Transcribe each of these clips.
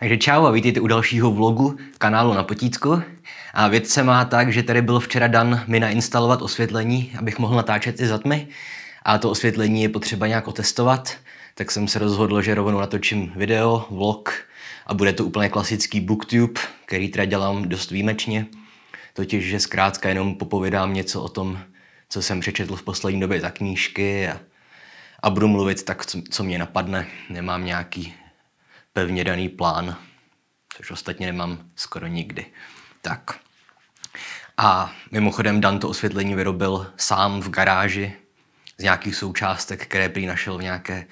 Takže čau a vítejte u dalšího vlogu kanálu na potítku. A věc se má tak, že tady byl včera Dan mi nainstalovat osvětlení, abych mohl natáčet i za tmy. A to osvětlení je potřeba nějak otestovat, tak jsem se rozhodl, že rovnou natočím video, vlog a bude to úplně klasický booktube, který teda dělám dost výjimečně. Totiž, že zkrátka jenom popovídám něco o tom, co jsem přečetl v poslední době za knížky a, a budu mluvit tak, co, co mě napadne. Nemám nějaký pevně daný plán, což ostatně nemám skoro nikdy. Tak. A mimochodem Dan to osvětlení vyrobil sám v garáži z nějakých součástek, které prý našel v nějaké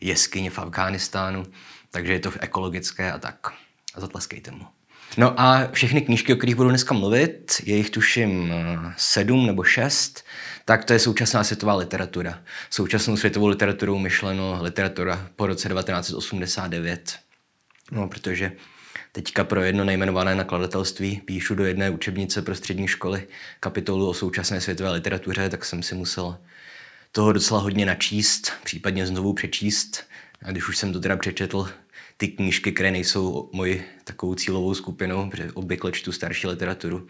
jeskyni v Afghánistánu, takže je to ekologické a tak. A zatleskejte mu. No a všechny knížky, o kterých budu dneska mluvit, je jich tuším eh, sedm nebo šest, tak to je současná světová literatura. Současnou světovou literaturu myšleno literatura po roce 1989. No, protože teďka pro jedno nejmenované nakladatelství píšu do jedné učebnice pro střední školy kapitolu o současné světové literatuře, tak jsem si musel toho docela hodně načíst, případně znovu přečíst. A když už jsem to teda přečetl ty knížky, které nejsou moji takovou cílovou skupinou, protože obvykle čtu starší literaturu,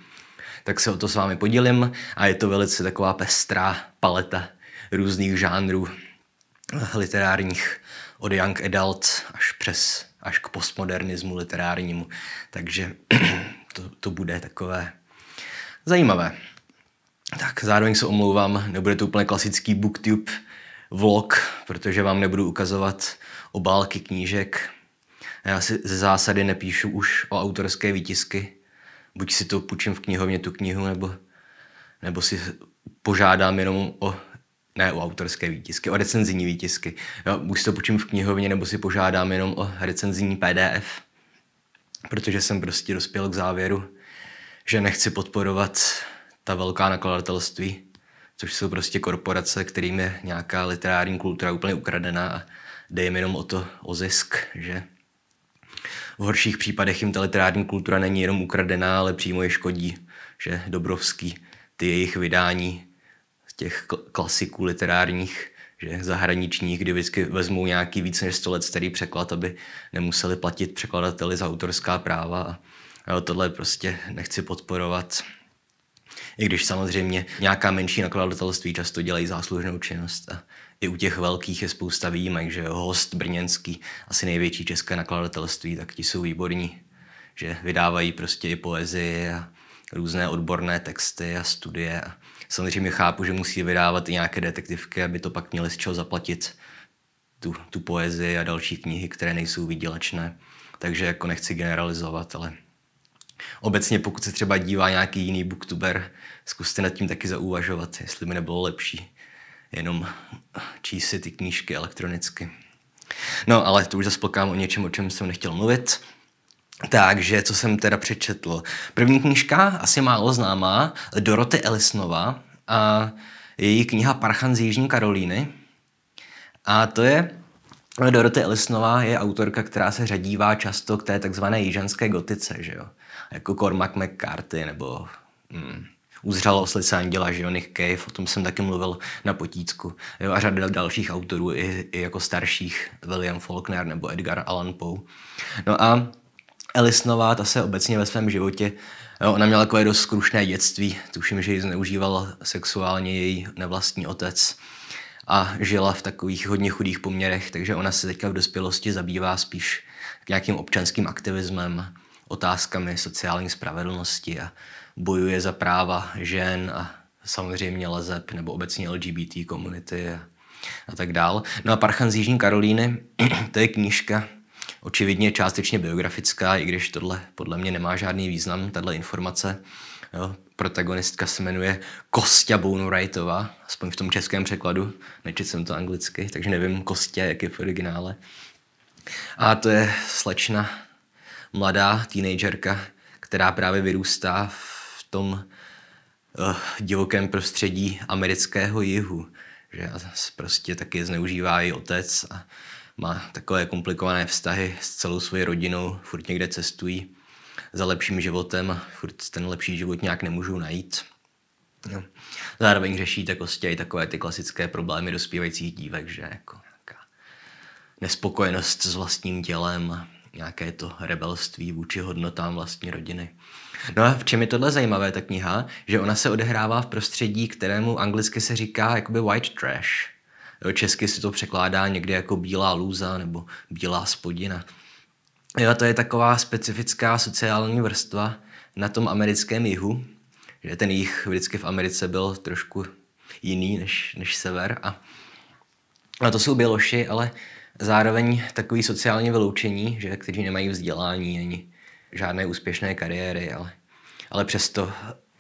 tak se o to s vámi podělím a je to velice taková pestrá paleta různých žánrů eh, literárních od young adult až přes až k postmodernismu literárnímu. Takže to, to bude takové zajímavé. Tak zároveň se omlouvám, nebude to úplně klasický booktube vlog, protože vám nebudu ukazovat obálky knížek, já si ze zásady nepíšu už o autorské výtisky. Buď si to půjčím v knihovně, tu knihu, nebo, nebo si požádám jenom o ne o autorské výtisky, o recenzijní výtisky. Jo, buď si to půjčím v knihovně, nebo si požádám jenom o recenzijní PDF, protože jsem prostě dospěl k závěru, že nechci podporovat ta velká nakladatelství, což jsou prostě korporace, kterým je nějaká literární kultura úplně ukradená a jde jim jenom o to, o zisk, že v horších případech jim ta literární kultura není jenom ukradená, ale přímo je škodí, že Dobrovský ty jejich vydání těch klasiků literárních že zahraničních, kdy vždycky vezmou nějaký víc než 100 let starý překlad, aby nemuseli platit překladateli za autorská práva. A tohle prostě nechci podporovat. I když samozřejmě nějaká menší nakladatelství často dělají záslužnou činnost a i u těch velkých je spousta výjimek, že host brněnský, asi největší české nakladatelství, tak ti jsou výborní, že vydávají prostě i poezii a různé odborné texty a studie. A samozřejmě chápu, že musí vydávat i nějaké detektivky, aby to pak měli z čeho zaplatit tu, tu poezii a další knihy, které nejsou výdělečné. Takže jako nechci generalizovat, ale obecně pokud se třeba dívá nějaký jiný booktuber, zkuste nad tím taky zauvažovat, jestli by nebylo lepší jenom číst si ty knížky elektronicky. No, ale to už zase plkám o něčem, o čem jsem nechtěl mluvit. Takže, co jsem teda přečetl? První knížka, asi málo známá, Doroty Elisnova a její kniha Parchan z Jižní Karolíny. A to je Doroty Elisnova je autorka, která se řadívá často k té takzvané jižanské gotice, že jo? Jako Cormac McCarthy nebo hmm, uzřel Oslice Anděla, že jo, Nick Cave, o tom jsem taky mluvil na potícku. Jo, a řada dalších autorů, i, i jako starších, William Faulkner nebo Edgar Allan Poe. No a Elisnová Nová, ta se obecně ve svém životě Jo, ona měla takové dost skrušné dětství, tuším, že ji zneužíval sexuálně její nevlastní otec a žila v takových hodně chudých poměrech, takže ona se teďka v dospělosti zabývá spíš nějakým občanským aktivismem, otázkami sociální spravedlnosti a bojuje za práva žen a samozřejmě lezeb nebo obecně LGBT komunity a, a tak dál. No a Parchan z Jižní Karolíny, to je knížka, očividně částečně biografická, i když tohle podle mě nemá žádný význam, tahle informace. Jo, protagonistka se jmenuje Kostja Bounwrightová, aspoň v tom českém překladu, nečet jsem to anglicky, takže nevím Kostja, jak je v originále. A to je slečna, mladá teenagerka, která právě vyrůstá v tom uh, divokém prostředí amerického jihu. Že a prostě taky zneužívá i otec a má takové komplikované vztahy s celou svou rodinou, furt někde cestují za lepším životem a furt ten lepší život nějak nemůžou najít. No. Zároveň řeší tak prostě i takové ty klasické problémy dospívajících dívek, že jako nespokojenost s vlastním tělem, nějaké to rebelství vůči hodnotám vlastní rodiny. No a v čem je tohle zajímavé, ta kniha, že ona se odehrává v prostředí, kterému anglicky se říká jakoby white trash. Jo, česky se to překládá někde jako bílá lůza nebo bílá spodina. Jo, to je taková specifická sociální vrstva na tom americkém jihu, že ten jich vždycky v Americe byl trošku jiný než, než sever a a to jsou běloši, ale zároveň takový sociální vyloučení, že, kteří nemají vzdělání ani žádné úspěšné kariéry, ale, ale přesto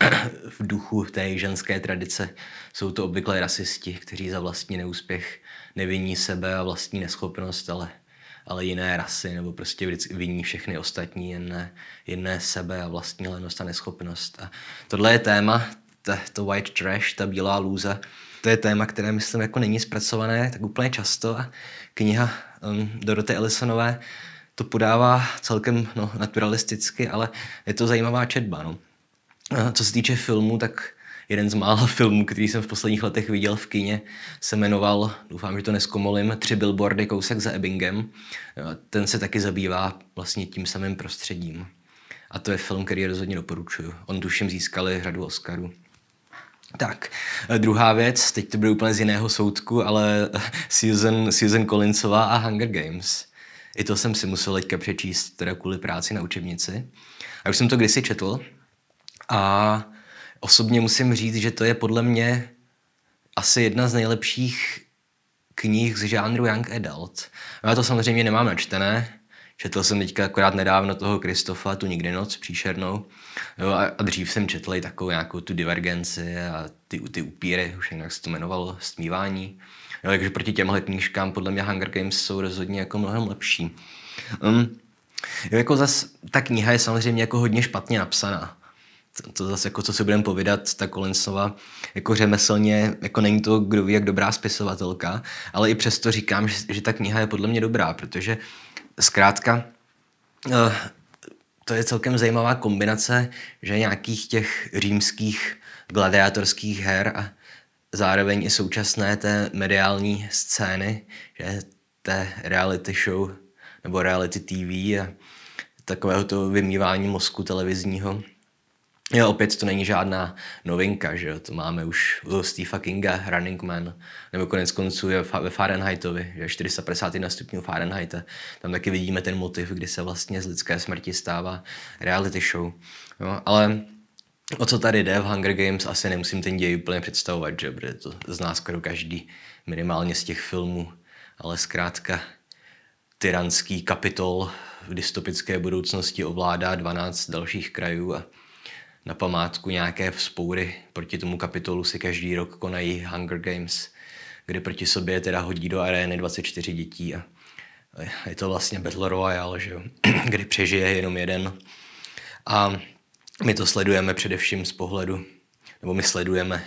v duchu té ženské tradice jsou to obvykle rasisti, kteří za vlastní neúspěch neviní sebe a vlastní neschopnost, ale, ale jiné rasy, nebo prostě vždycky viní všechny ostatní, jen jiné sebe a vlastní lenost a neschopnost. A tohle je téma, ta, to white trash, ta bílá lůza, to je téma, které myslím jako není zpracované tak úplně často a kniha um, Doroty Ellisonové to podává celkem no, naturalisticky, ale je to zajímavá četba. No. Co se týče filmu, tak jeden z mála filmů, který jsem v posledních letech viděl v kině, se jmenoval, doufám, že to neskomolím, Tři billboardy kousek za Ebbingem. Ten se taky zabývá vlastně tím samým prostředím. A to je film, který rozhodně doporučuju. On tuším získal řadu Oscarů. Tak, eh, druhá věc, teď to bude úplně z jiného soudku, ale eh, Susan, Susan Collinsová a Hunger Games. I to jsem si musel teďka přečíst, teda kvůli práci na učebnici. A už jsem to kdysi četl a osobně musím říct, že to je podle mě asi jedna z nejlepších knih z žánru Young Adult. No, já to samozřejmě nemám načtené, Četl jsem teďka akorát nedávno toho Kristofa, tu Nikdy noc příšernou. Jo, a, a dřív jsem četl i takovou nějakou tu divergenci a ty, ty upíry, už jinak se to jmenovalo, stmívání. Jo, takže proti těmhle knížkám podle mě Hunger Games jsou rozhodně jako mnohem lepší. Um, jo, jako zas, ta kniha je samozřejmě jako hodně špatně napsaná to, to zase, jako, co si budeme povídat, ta Collinsova jako řemeslně, jako není to, kdo ví, jak dobrá spisovatelka, ale i přesto říkám, že, že ta kniha je podle mě dobrá, protože Zkrátka, eh, to je celkem zajímavá kombinace, že nějakých těch římských gladiátorských her a zároveň i současné té mediální scény, že té reality show nebo reality TV a takového to vymývání mozku televizního Jo, opět to není žádná novinka, že jo? to máme už u Stephea Kinga, Running Man, nebo konec konců je ve Fahrenheitovi, že 451 stupňů Fahrenheita. Tam taky vidíme ten motiv, kdy se vlastně z lidské smrti stává reality show. Jo, ale o co tady jde v Hunger Games, asi nemusím ten děj úplně představovat, že bude to zná skoro každý, minimálně z těch filmů, ale zkrátka tyranský kapitol v dystopické budoucnosti ovládá 12 dalších krajů a na památku nějaké vzpoury. Proti tomu kapitolu si každý rok konají Hunger Games, kde proti sobě teda hodí do arény 24 dětí a je to vlastně Battle Royale, že jo? kdy přežije jenom jeden. A my to sledujeme především z pohledu, nebo my sledujeme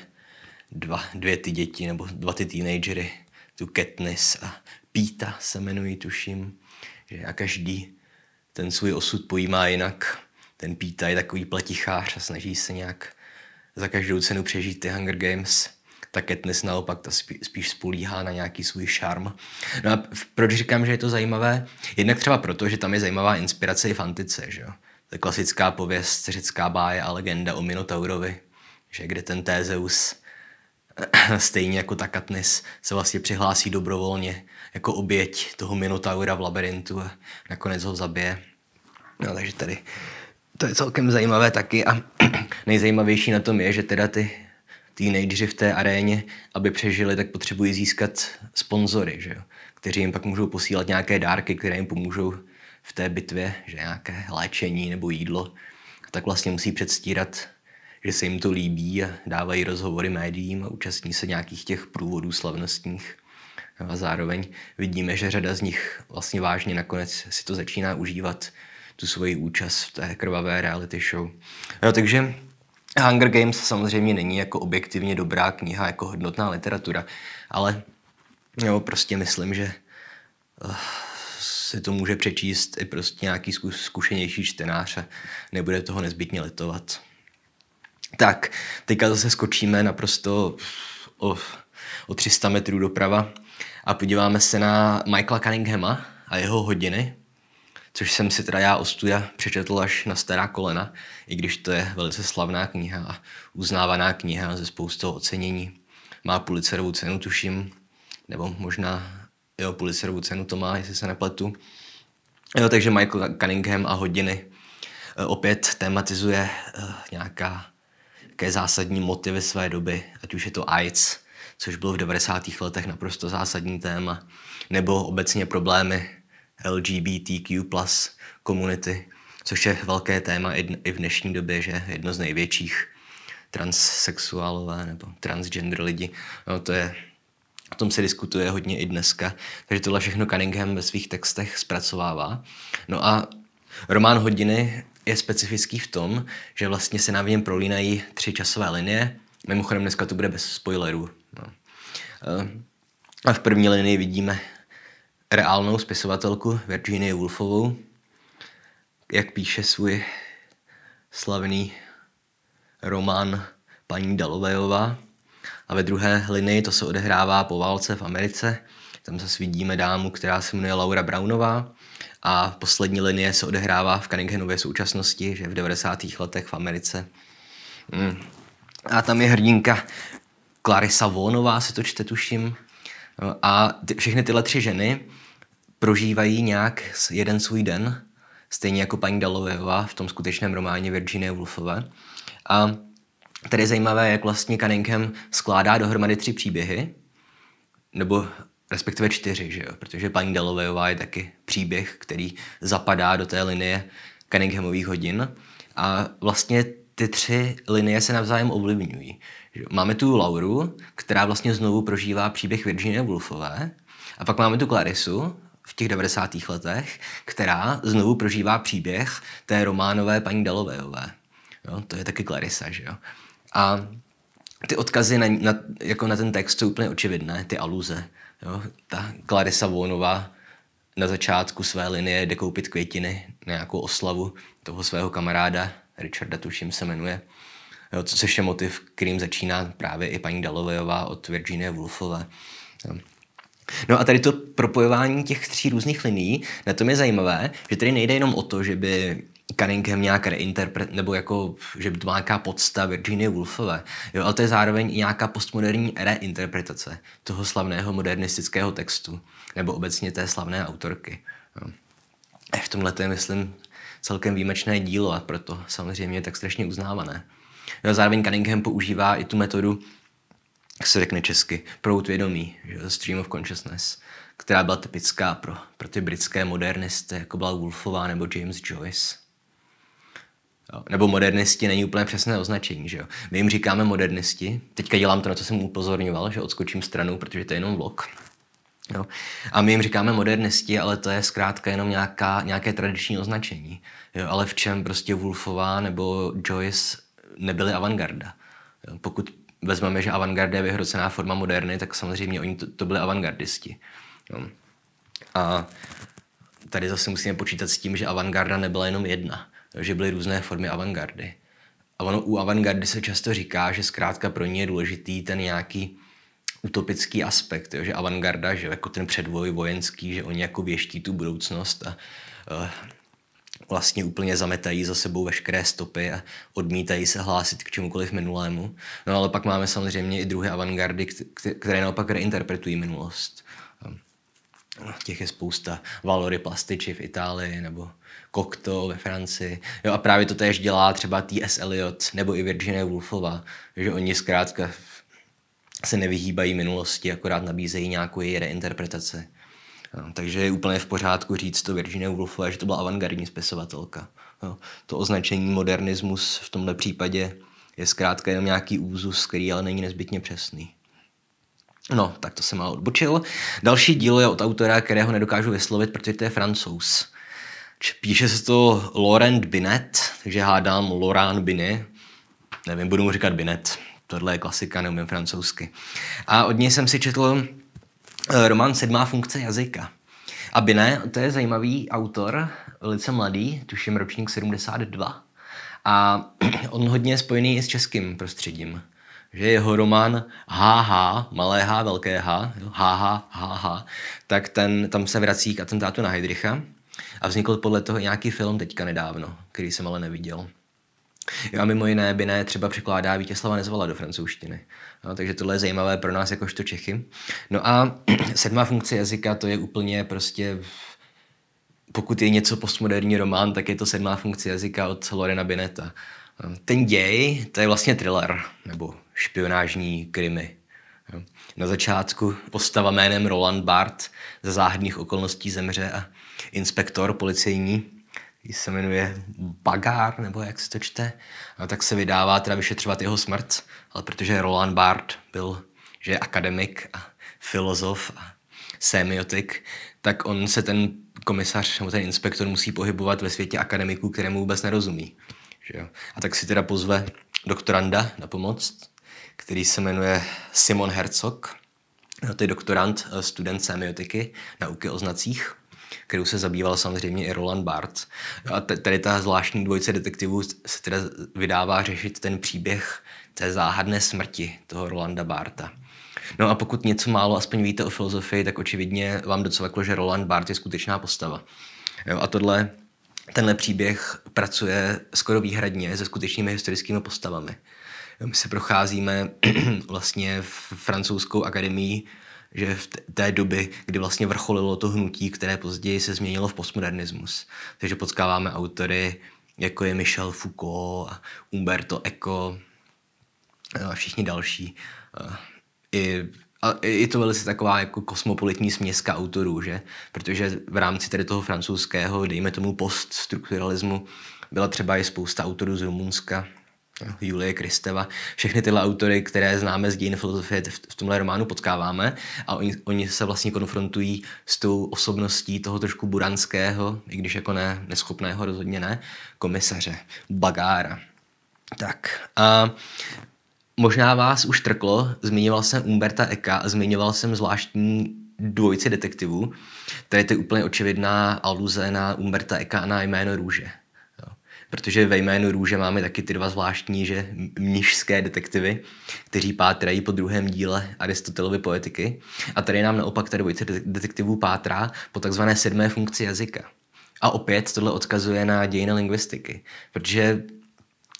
dva, dvě ty děti, nebo dva ty teenagery, tu Katniss a Píta se jmenují, tuším, že a každý ten svůj osud pojímá jinak ten Píta je takový pletichář a snaží se nějak za každou cenu přežít ty Hunger Games tak Katniss naopak to spí, spíš spolíhá na nějaký svůj šarm. No a proč říkám, že je to zajímavé? Jednak třeba proto, že tam je zajímavá inspirace i v antice, že jo? To je klasická pověst, řecká báje a legenda o Minotaurovi, že kde ten Tézeus, stejně jako ta Katniss, se vlastně přihlásí dobrovolně jako oběť toho Minotaura v labirintu a nakonec ho zabije. No takže tady to je celkem zajímavé taky a nejzajímavější na tom je, že teda ty teenageři v té aréně, aby přežili, tak potřebují získat sponzory, že jo? kteří jim pak můžou posílat nějaké dárky, které jim pomůžou v té bitvě, že nějaké léčení nebo jídlo. A tak vlastně musí předstírat, že se jim to líbí a dávají rozhovory médiím a účastní se nějakých těch průvodů slavnostních. No a zároveň vidíme, že řada z nich vlastně vážně nakonec si to začíná užívat, tu svoji účast v té krvavé reality show. No, takže Hunger Games samozřejmě není jako objektivně dobrá kniha, jako hodnotná literatura, ale jo, prostě myslím, že uh, si to může přečíst i prostě nějaký zkušenější čtenář a nebude toho nezbytně litovat. Tak, teďka zase skočíme naprosto o, o 300 metrů doprava a podíváme se na Michaela Cunninghama a jeho hodiny, což jsem si teda já Ostuja přečetl až na stará kolena, i když to je velice slavná kniha a uznávaná kniha ze spoustou ocenění. Má Pulitzerovu cenu, tuším, nebo možná jo, Pulitzerovu cenu to má, jestli se nepletu. Jo, takže Michael Cunningham a hodiny eh, opět tematizuje eh, nějaká ke zásadní motivy své doby, ať už je to AIDS, což bylo v 90. letech naprosto zásadní téma, nebo obecně problémy LGBTQ plus komunity, což je velké téma i v dnešní době, že jedno z největších transsexuálové nebo transgender lidi. No, to je, o tom se diskutuje hodně i dneska. Takže tohle všechno Cunningham ve svých textech zpracovává. No a román Hodiny je specifický v tom, že vlastně se nám v něm prolínají tři časové linie. Mimochodem dneska to bude bez spoilerů. No. Eh, a v první linii vidíme reálnou spisovatelku Virginie Woolfovou, jak píše svůj slavný román paní Dalovejová. A ve druhé linii to se odehrává po válce v Americe. Tam zase vidíme dámu, která se jmenuje Laura Brownová. A poslední linie se odehrává v Cunninghamově současnosti, že v 90. letech v Americe. Mm. A tam je hrdinka Clarissa Vonová, se to čte tuším. No a ty, všechny tyhle tři ženy prožívají nějak jeden svůj den, stejně jako paní Daloveva v tom skutečném románě Virginie Woolfové. A tady je zajímavé, jak vlastně Cunningham skládá dohromady tři příběhy, nebo respektive čtyři, že jo? protože paní Dalovejová je taky příběh, který zapadá do té linie Cunninghamových hodin a vlastně ty tři linie se navzájem ovlivňují. Máme tu Lauru, která vlastně znovu prožívá příběh Virginie Woolfové, a pak máme tu Clarisu, v těch 90. letech, která znovu prožívá příběh té románové paní Dalovéové. Jo, to je taky Clarissa, že jo. A ty odkazy na, na, jako na ten text jsou úplně očividné, ty aluze. Jo? Ta Clarissa Vonova na začátku své linie jde koupit květiny na nějakou oslavu toho svého kamaráda, Richarda tuším se jmenuje, jo? což je motiv, kterým začíná právě i paní Dalovejová od Virginie Woolfové. Jo? No a tady to propojování těch tří různých linií, na tom je zajímavé, že tady nejde jenom o to, že by Cunningham nějak reinterpret, nebo jako, že by to byla nějaká podsta Virginie Woolfové, jo, ale to je zároveň i nějaká postmoderní reinterpretace toho slavného modernistického textu, nebo obecně té slavné autorky. Jo. V tomhle to je, myslím, celkem výjimečné dílo a proto samozřejmě tak strašně uznávané. No, zároveň Cunningham používá i tu metodu jak se řekne česky, prout vědomí, že, stream of consciousness, která byla typická pro, pro ty britské modernisty, jako byla Wolfová nebo James Joyce. Jo. Nebo modernisti není úplně přesné označení, že jo. My jim říkáme modernisti, teďka dělám to, na co jsem upozorňoval, že odskočím stranu, protože to je jenom vlog. Jo. A my jim říkáme modernisti, ale to je zkrátka jenom nějaká, nějaké tradiční označení. Jo. Ale v čem prostě Wolfová nebo Joyce nebyly avantgarda. Jo. Pokud vezmeme, že avantgarda je vyhrocená forma moderny, tak samozřejmě oni to, to byli avantgardisti. Jo. No. A tady zase musíme počítat s tím, že avantgarda nebyla jenom jedna, že byly různé formy avantgardy. A ono u avantgardy se často říká, že zkrátka pro ně je důležitý ten nějaký utopický aspekt, jo, že avantgarda, že jako ten předvoj vojenský, že oni jako věští tu budoucnost a uh, vlastně úplně zametají za sebou veškeré stopy a odmítají se hlásit k čemukoliv minulému. No ale pak máme samozřejmě i druhé avantgardy, které naopak reinterpretují minulost. Těch je spousta. Valory Plastici v Itálii nebo Cocteau ve Francii. Jo, a právě to též dělá třeba T.S. Eliot nebo i Virginia Woolfova, že oni zkrátka se nevyhýbají minulosti, akorát nabízejí nějakou její reinterpretaci. Jo, takže je úplně v pořádku říct to Virginia Woolfové, že to byla avantgardní spisovatelka. Jo, to označení modernismus v tomto případě je zkrátka jenom nějaký úzus, který ale není nezbytně přesný. No, tak to jsem ale odbočil. Další dílo je od autora, kterého nedokážu vyslovit, protože to je francouz. Píše se to Laurent Binet, takže hádám Laurent Binet. Nevím, budu mu říkat Binet. Tohle je klasika, neumím francouzsky. A od něj jsem si četl Eh, Roman Sedmá funkce jazyka. Aby ne, to je zajímavý autor, velice mladý, tuším ročník 72. A on hodně je spojený i s českým prostředím. Že jeho román HH, malé H, velké H, HH, HH, tak ten, tam se vrací k atentátu na Heidricha a vznikl podle toho nějaký film teďka nedávno, který jsem ale neviděl. Jo a mimo jiné Biné třeba překládá Vítězslava Nezvala do francouzštiny. No, takže tohle je zajímavé pro nás jakožto Čechy. No a sedmá funkce jazyka to je úplně prostě pokud je něco postmoderní román, tak je to sedmá funkce jazyka od Lorena Bineta. Ten děj, to je vlastně thriller, nebo špionážní krimi. Na začátku postava jménem Roland Bart za záhadných okolností zemře a inspektor policejní se jmenuje Bagár, nebo jak se to čte, tak se vydává teda vyšetřovat jeho smrt, ale protože Roland Bard byl, že je akademik a filozof a semiotik, tak on se ten komisař nebo ten inspektor musí pohybovat ve světě akademiků, kterému vůbec nerozumí. Že jo? A tak si teda pozve doktoranda na pomoc, který se jmenuje Simon Herzog. To je doktorant, eh, student semiotiky, nauky o znacích kterou se zabýval samozřejmě i Roland Barthes. A tady ta zvláštní dvojce detektivů se teda vydává řešit ten příběh té záhadné smrti toho Rolanda Barta. No a pokud něco málo aspoň víte o filozofii, tak očividně vám docvaklo, že Roland Barthes je skutečná postava. Jo, a tohle tenhle příběh pracuje skoro výhradně se skutečnými historickými postavami. My se procházíme vlastně v francouzskou akademii že v té doby, kdy vlastně vrcholilo to hnutí, které později se změnilo v postmodernismus. Takže potkáváme autory, jako je Michel Foucault, Umberto Eco eh, a všichni další. Eh, I a je to velice taková jako kosmopolitní směska autorů, že? Protože v rámci tady toho francouzského, dejme tomu poststrukturalismu, byla třeba i spousta autorů z Rumunska, Julie Kristeva, všechny tyhle autory, které známe z dějin filozofie, v tomhle románu potkáváme a oni, oni se vlastně konfrontují s tou osobností toho trošku buranského, i když jako ne, neschopného rozhodně ne, komisaře, bagára. Tak, a možná vás už trklo, zmiňoval jsem Umberta Eka a zmiňoval jsem zvláštní dvojici detektivů. Tady je to úplně očividná aluze na Umberta Eka a na jméno Růže protože ve jménu růže máme taky ty dva zvláštní, že mnižské detektivy, kteří pátrají po druhém díle Aristotelovy poetiky. A tady nám naopak tady dvojice detektivů pátrá po takzvané sedmé funkci jazyka. A opět tohle odkazuje na dějiny lingvistiky, protože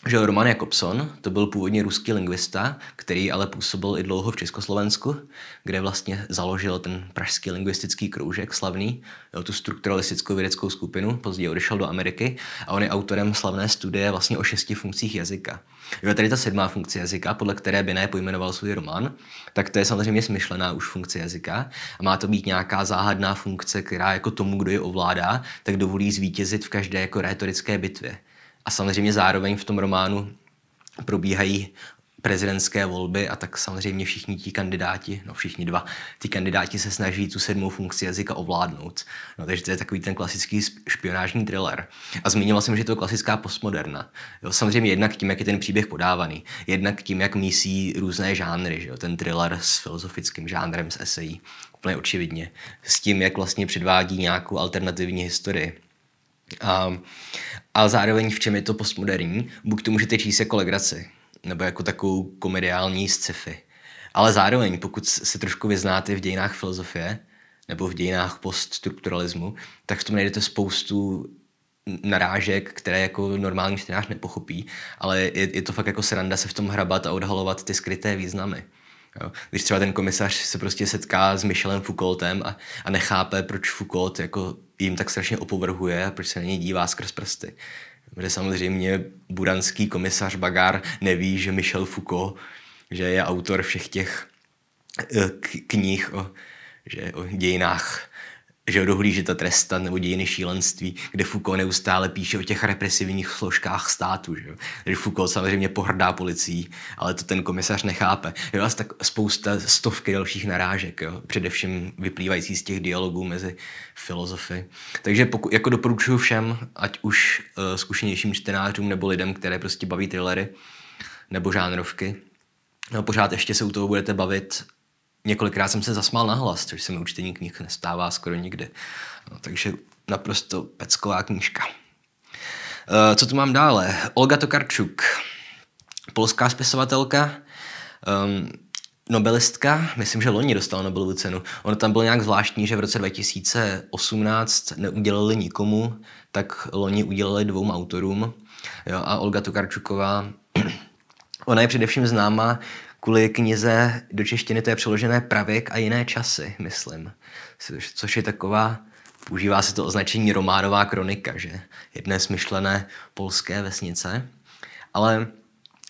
že Roman Jakobson, to byl původně ruský lingvista, který ale působil i dlouho v Československu, kde vlastně založil ten pražský lingvistický kroužek slavný, tu strukturalistickou vědeckou skupinu, později odešel do Ameriky a on je autorem slavné studie vlastně o šesti funkcích jazyka. Jo, tady ta sedmá funkce jazyka, podle které Biné pojmenoval svůj román, tak to je samozřejmě smyšlená už funkce jazyka a má to být nějaká záhadná funkce, která jako tomu, kdo ji ovládá, tak dovolí zvítězit v každé jako rétorické bitvě. A samozřejmě zároveň v tom románu probíhají prezidentské volby a tak samozřejmě všichni ti kandidáti, no všichni dva, ti kandidáti se snaží tu sedmou funkci jazyka ovládnout. No, takže to je takový ten klasický špionážní thriller. A zmínila jsem, že to je klasická postmoderna. Jo, samozřejmě jednak tím, jak je ten příběh podávaný, jednak tím, jak mísí různé žánry, že jo, ten thriller s filozofickým žánrem, s esejí, úplně očividně, s tím, jak vlastně předvádí nějakou alternativní historii a, ehm, a zároveň v čem je to postmoderní, buď to můžete číst jako legraci, nebo jako takovou komediální sci-fi. Ale zároveň, pokud se trošku vyznáte v dějinách filozofie, nebo v dějinách poststrukturalismu, tak v tom najdete spoustu narážek, které jako normální čtenář nepochopí, ale je, je to fakt jako sranda se v tom hrabat a odhalovat ty skryté významy. Jo. Když třeba ten komisař se prostě setká s Michelem Foucaultem a, a nechápe, proč Foucault jako jim tak strašně opovrhuje a proč se na něj dívá skrz prsty. Kde samozřejmě buranský komisař Bagár neví, že Michel Foucault, že je autor všech těch eh, knih o, že, o dějinách že ta tresta nebo dějiny šílenství, kde Foucault neustále píše o těch represivních složkách státu. Že Takže Foucault samozřejmě pohrdá policií, ale to ten komisař nechápe. Je vás tak spousta stovky dalších narážek, jo? především vyplývající z těch dialogů mezi filozofy. Takže pokud, jako doporučuji všem, ať už uh, zkušenějším čtenářům nebo lidem, které prostě baví thrillery nebo žánrovky, No, pořád ještě se u toho budete bavit Několikrát jsem se zasmál nahlas, což se mi u knih nestává skoro nikdy. No, takže naprosto pecková knížka. E, co tu mám dále? Olga Tokarčuk, polská spisovatelka, um, nobelistka, myslím, že loni dostala Nobelovu cenu. Ono tam bylo nějak zvláštní, že v roce 2018 neudělali nikomu, tak loni udělali dvou autorům. Jo, a Olga Tokarčuková Ona je především známa kvůli knize do češtiny, to je přeložené pravěk a jiné časy, myslím. Což je taková, používá se to označení románová kronika, že jedné smyšlené polské vesnice. Ale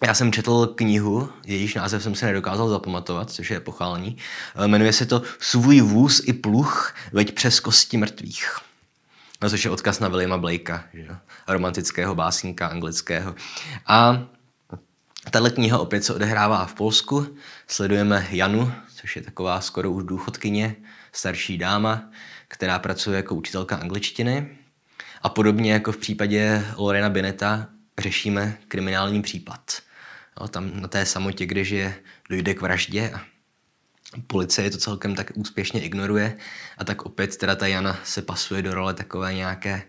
já jsem četl knihu, jejíž název jsem se nedokázal zapamatovat, což je pochální. Eh, jmenuje se to Svůj vůz i pluch, veď přes kosti mrtvých. No, což je odkaz na Williama Blakea, že? romantického básníka anglického. A tato kniha opět se odehrává v Polsku. Sledujeme Janu, což je taková skoro už důchodkyně, starší dáma, která pracuje jako učitelka angličtiny. A podobně jako v případě Lorena Bineta řešíme kriminální případ. No, tam na té samotě, kde je dojde k vraždě a policie to celkem tak úspěšně ignoruje. A tak opět teda ta Jana se pasuje do role takové nějaké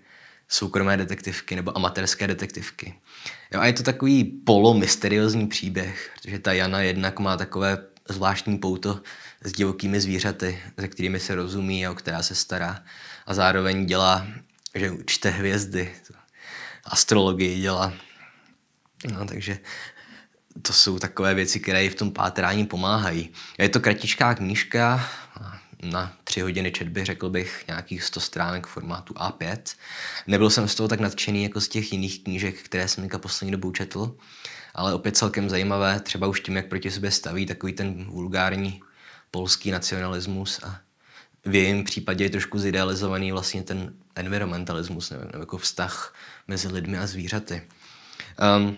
soukromé detektivky nebo amatérské detektivky. Jo, a je to takový polomysteriózní příběh, protože ta Jana jednak má takové zvláštní pouto s divokými zvířaty, se kterými se rozumí a o která se stará. A zároveň dělá, že čte hvězdy, astrologii dělá. No, takže to jsou takové věci, které jí v tom pátrání pomáhají. Je to kratičká knížka, na tři hodiny četby řekl bych nějakých 100 stránek formátu A5. Nebyl jsem z toho tak nadšený jako z těch jiných knížek, které jsem teďka poslední dobou četl, ale opět celkem zajímavé, třeba už tím, jak proti sobě staví takový ten vulgární polský nacionalismus a v jejím případě je trošku zidealizovaný vlastně ten environmentalismus, nebo, nebo jako vztah mezi lidmi a zvířaty. Um,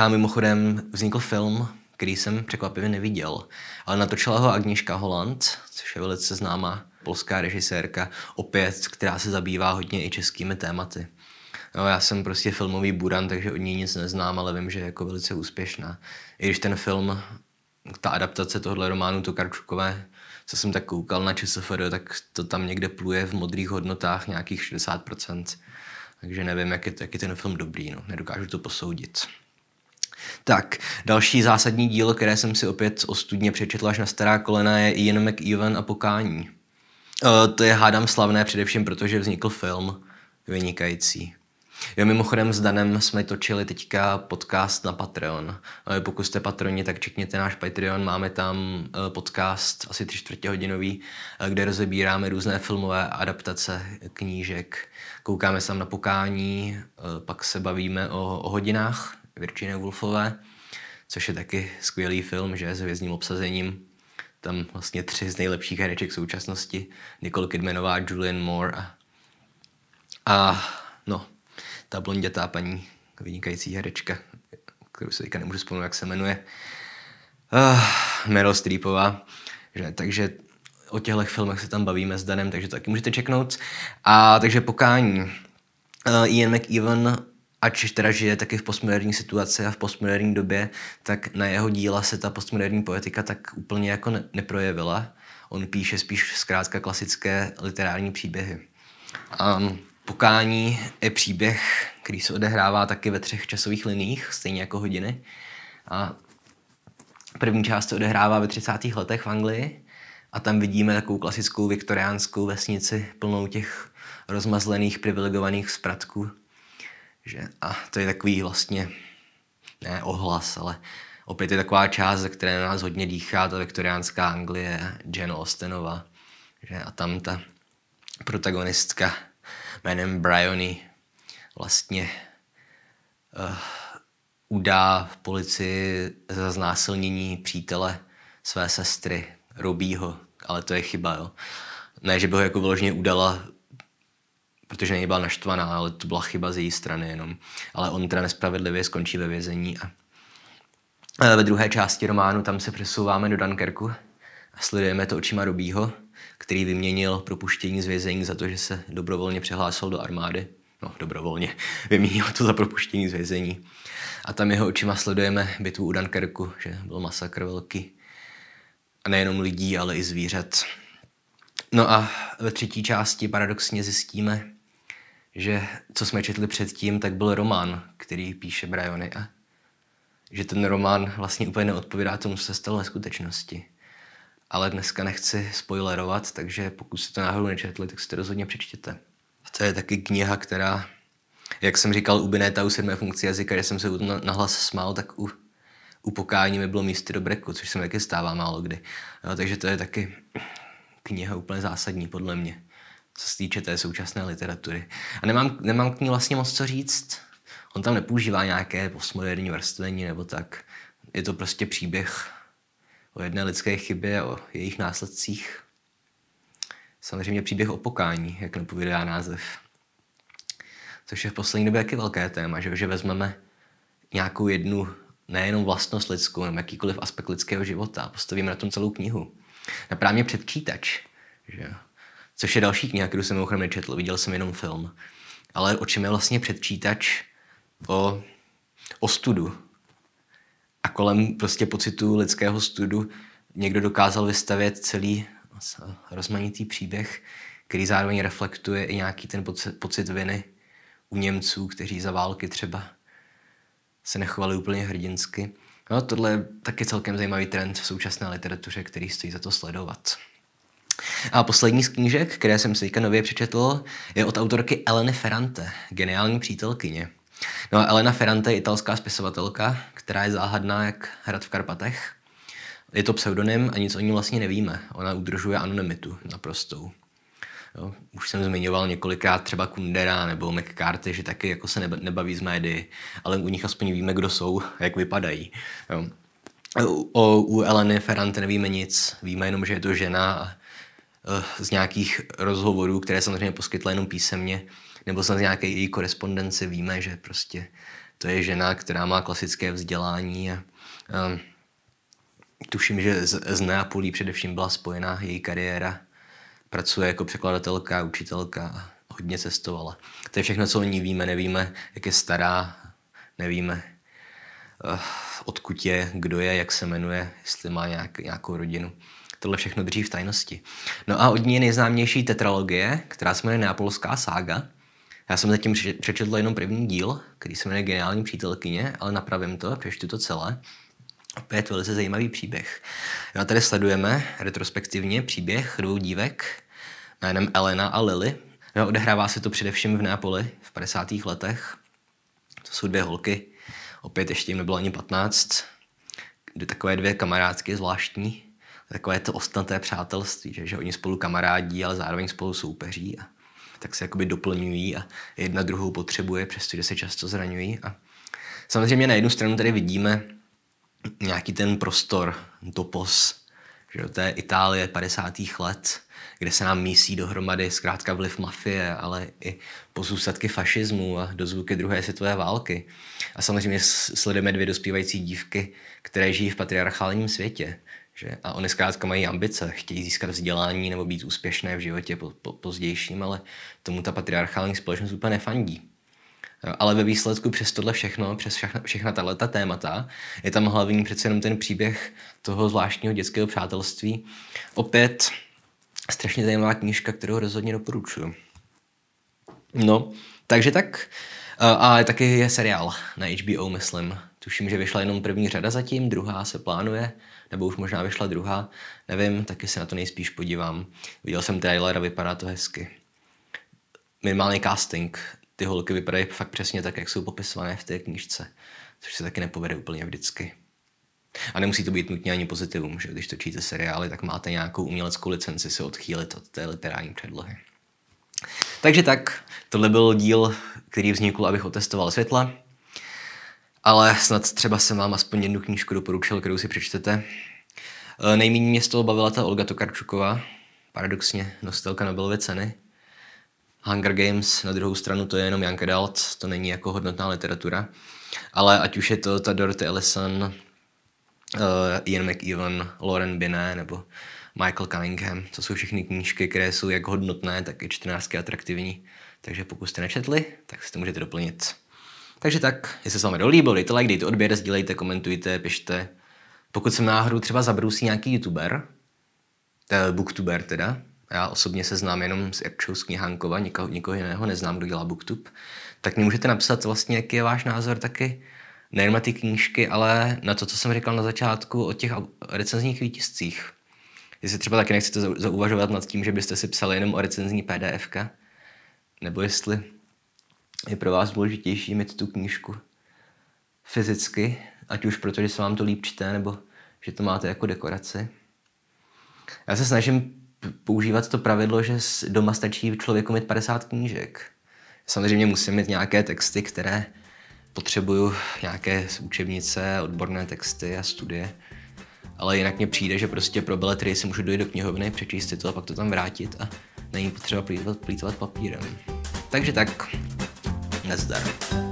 a mimochodem vznikl film který jsem překvapivě neviděl. Ale natočila ho Agniška Holland, což je velice známá polská režisérka, opět, která se zabývá hodně i českými tématy. No, já jsem prostě filmový buran, takže od ní nic neznám, ale vím, že je jako velice úspěšná. I když ten film, ta adaptace tohle románu Tokarčukové, co jsem tak koukal na ČSFD, tak to tam někde pluje v modrých hodnotách nějakých 60%. Takže nevím, jak je, jak je ten film dobrý, no. nedokážu to posoudit. Tak, další zásadní dílo, které jsem si opět ostudně přečetl až na stará kolena, je Ian McEwan a pokání. E, to je hádám slavné především, protože vznikl film vynikající. Jo, mimochodem s Danem jsme točili teďka podcast na Patreon. E, pokud jste patroni, tak čekněte náš Patreon, máme tam eh, podcast asi tři čtvrtě hodinový, kde rozebíráme různé filmové adaptace knížek. Koukáme se tam na pokání, pak se bavíme o, o hodinách, Virginia Woolfové, což je taky skvělý film, že s hvězdním obsazením. Tam vlastně tři z nejlepších hereček současnosti, Nicole Kidmanová, Julian Moore a, a no, ta blondětá paní, vynikající herečka, kterou se teďka nemůžu spomenout, jak se jmenuje, uh, Meryl Streepová. Že, takže o těchto filmech se tam bavíme s Danem, takže to taky můžete čeknout. A takže pokání. Uh, Ian McEwan ač teda žije taky v postmoderní situaci a v postmoderní době, tak na jeho díla se ta postmoderní poetika tak úplně jako ne- neprojevila. On píše spíš zkrátka klasické literární příběhy. Um, Pokání je příběh, který se odehrává taky ve třech časových liních, stejně jako hodiny. A první část se odehrává ve 30. letech v Anglii a tam vidíme takovou klasickou viktoriánskou vesnici plnou těch rozmazlených privilegovaných zpratků že, a to je takový vlastně, ne ohlas, ale opět je taková část, ze které nás hodně dýchá, ta viktoriánská Anglie, Jane Austenova. Že, a tam ta protagonistka jménem Bryony vlastně uh, udá v policii za znásilnění přítele své sestry, Robího, ale to je chyba, jo. Ne, že by ho jako vyloženě udala protože není byla naštvaná, ale to byla chyba z její strany jenom. Ale on teda nespravedlivě skončí ve vězení a ve druhé části románu tam se přesouváme do Dunkerku a sledujeme to očima Robího, který vyměnil propuštění z vězení za to, že se dobrovolně přihlásil do armády. No, dobrovolně. Vyměnil to za propuštění z vězení. A tam jeho očima sledujeme bitvu u Dunkerku, že byl masakr velký. A nejenom lidí, ale i zvířat. No a ve třetí části paradoxně zjistíme, že co jsme četli předtím, tak byl román, který píše Bryony a že ten román vlastně úplně neodpovídá tomu, co se stalo ve skutečnosti. Ale dneska nechci spoilerovat, takže pokud jste to náhodou nečetli, tak si to rozhodně přečtěte. To je taky kniha, která, jak jsem říkal u Bineta, u sedmé funkci jazyka, že jsem se na nahlas smál, tak u, u pokání mi bylo místy do breku, což se mi taky stává málo kdy. No, takže to je taky kniha úplně zásadní podle mě co se týče té současné literatury. A nemám, nemám k ní vlastně moc co říct. On tam nepoužívá nějaké postmoderní vrstvení nebo tak. Je to prostě příběh o jedné lidské chybě, o jejich následcích. Samozřejmě příběh o pokání, jak napovídá název. Což je v poslední době taky velké téma, že, že vezmeme nějakou jednu nejenom vlastnost lidskou, nebo jakýkoliv aspekt lidského života. a Postavíme na tom celou knihu. Naprávně předčítač. Že? což je další kniha, kterou jsem mimochodem nečetl, viděl jsem jenom film. Ale o čem je vlastně předčítač? O, o studu. A kolem prostě pocitu lidského studu někdo dokázal vystavět celý rozmanitý příběh, který zároveň reflektuje i nějaký ten pocit, viny u Němců, kteří za války třeba se nechovali úplně hrdinsky. No, tohle je taky celkem zajímavý trend v současné literatuře, který stojí za to sledovat. A poslední z knížek, které jsem si teďka nově přečetl, je od autorky Eleny Ferrante, geniální přítelkyně. No a Elena Ferrante je italská spisovatelka, která je záhadná jak hrad v Karpatech. Je to pseudonym a nic o ní vlastně nevíme. Ona udržuje anonymitu naprostou. Jo, už jsem zmiňoval několikrát třeba Kundera nebo McCarthy, že taky jako se nebaví z médií, ale u nich aspoň víme, kdo jsou a jak vypadají. Jo. O, u Eleny Ferrante nevíme nic, víme jenom, že je to žena a Eh, z nějakých rozhovorů, které samozřejmě poskytla jenom písemně, nebo z nějaké její korespondence víme, že prostě to je žena, která má klasické vzdělání a um, tuším, že z, z Neapolí především byla spojená její kariéra. Pracuje jako překladatelka, učitelka a hodně cestovala. To je všechno, co o ní víme. Nevíme, jak je stará, nevíme, uh, odkud je, kdo je, jak se jmenuje, jestli má nějak, nějakou rodinu tohle všechno drží v tajnosti. No a od ní je nejznámější tetralogie, která se jmenuje Neapolská sága. Já jsem zatím přečetl jenom první díl, který se jmenuje Geniální přítelkyně, ale napravím to, přečtu to celé. Opět velice zajímavý příběh. No a tady sledujeme retrospektivně příběh dvou dívek jménem Elena a Lily. No, odehrává se to především v Nápoli v 50. letech. To jsou dvě holky, opět ještě jim nebylo ani 15, takové dvě kamarádky zvláštní, takové to ostnaté přátelství, že, že oni spolu kamarádí, ale zároveň spolu soupeří a tak se jakoby doplňují a jedna druhou potřebuje, přestože se často zraňují. A samozřejmě na jednu stranu tady vidíme nějaký ten prostor, topos, že do té Itálie 50. let, kde se nám mísí dohromady zkrátka vliv mafie, ale i pozůstatky fašismu a dozvuky druhé světové války. A samozřejmě sledujeme dvě dospívající dívky, které žijí v patriarchálním světě. Že? A oni zkrátka mají ambice, chtějí získat vzdělání nebo být úspěšné v životě po, po, pozdějším, ale tomu ta patriarchální společnost úplně nefandí. Ale ve výsledku přes tohle všechno, přes všechna, všechna tato témata, je tam hlavní přece jenom ten příběh toho zvláštního dětského přátelství. Opět strašně zajímavá knížka, kterou rozhodně doporučuju. No, takže tak. A taky je seriál na HBO, myslím. Tuším, že vyšla jenom první řada zatím, druhá se plánuje nebo už možná vyšla druhá, nevím, taky se na to nejspíš podívám. Viděl jsem trailer a vypadá to hezky. Minimálně casting. Ty holky vypadají fakt přesně tak, jak jsou popisované v té knížce, což se taky nepovede úplně vždycky. A nemusí to být nutně ani pozitivum, že když točíte seriály, tak máte nějakou uměleckou licenci se odchýlit od té literární předlohy. Takže tak, tohle byl díl, který vznikl, abych otestoval světla ale snad třeba jsem vám aspoň jednu knížku doporučil, kterou si přečtete. Eh, nejméně mě z toho bavila ta Olga Tokarčuková, paradoxně nostelka Nobelové ceny. Hunger Games na druhou stranu to je jenom Young Adult, to není jako hodnotná literatura. Ale ať už je to ta Dorothy Ellison, uh, Ian McEwan, Lauren Binet nebo Michael Cunningham, to jsou všechny knížky, které jsou jak hodnotné, tak i čtenářsky atraktivní. Takže pokud jste nečetli, tak si to můžete doplnit. Takže tak, jestli se vám dolíbil, dejte like, dejte odběr, sdílejte, komentujte, pište. Pokud jsem náhodou třeba zabrousí nějaký youtuber, eh, booktuber teda, já osobně se znám jenom s Erčou z Knihánkova, nikoho, nikoho jiného neznám, kdo dělá booktube, tak mi můžete napsat vlastně, jaký je váš názor taky nejen na ty knížky, ale na to, co jsem říkal na začátku o těch recenzních výtiscích. Jestli třeba taky nechcete zauvažovat nad tím, že byste si psali jenom o recenzní PDF, nebo jestli je pro vás důležitější mít tu knížku fyzicky, ať už proto, že se vám to líp čte, nebo že to máte jako dekoraci. Já se snažím používat to pravidlo, že doma stačí člověku mít 50 knížek. Samozřejmě musím mít nějaké texty, které potřebuju, nějaké učebnice, odborné texty a studie. Ale jinak mě přijde, že prostě pro beletry si můžu dojít do knihovny, přečíst si to a pak to tam vrátit a není potřeba plítovat, plítovat papírem. Takže tak, Na zdarie.